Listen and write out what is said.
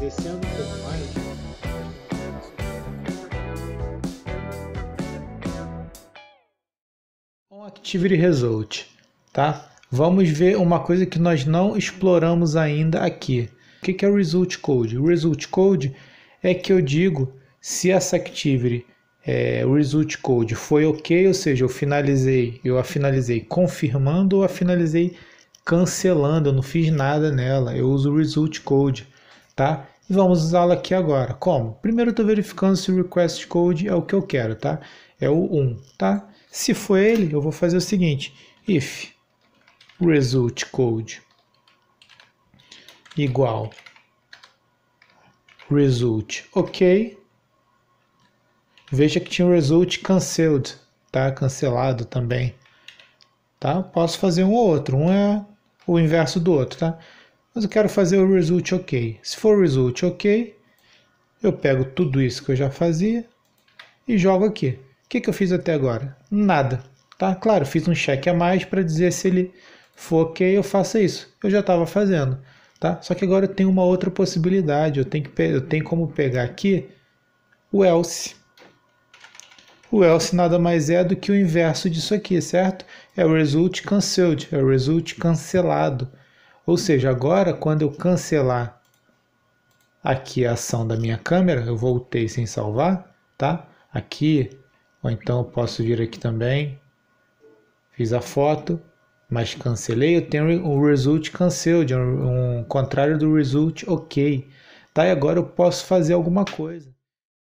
descendo um pouco mais. Né? Activity Result, tá? Vamos ver uma coisa que nós não exploramos ainda aqui. O que é o Result Code? O Result Code é que eu digo se essa Activity, é, o Result Code foi ok, ou seja, eu finalizei, eu a finalizei confirmando ou a finalizei cancelando, eu não fiz nada nela, eu uso o Result Code tá? E vamos usá-la aqui agora. Como? Primeiro estou verificando se o request code é o que eu quero, tá? É o 1, tá? Se for ele, eu vou fazer o seguinte, if result code igual result ok, veja que tinha o result cancelled tá? Cancelado também, tá? Posso fazer um ou outro, um é o inverso do outro, tá? mas eu quero fazer o result ok. Se for result ok, eu pego tudo isso que eu já fazia e jogo aqui. O que, que eu fiz até agora? Nada. Tá? Claro, fiz um check a mais para dizer se ele for ok, eu faça isso. Eu já estava fazendo. Tá? Só que agora eu tenho uma outra possibilidade. Eu tenho, que, eu tenho como pegar aqui o else. O else nada mais é do que o inverso disso aqui, certo? É o result cancelled, é o result cancelado. Ou seja, agora quando eu cancelar aqui a ação da minha câmera, eu voltei sem salvar, tá? Aqui, ou então eu posso vir aqui também, fiz a foto, mas cancelei, eu tenho o result cancelled, um contrário do result ok. Tá? E agora eu posso fazer alguma coisa.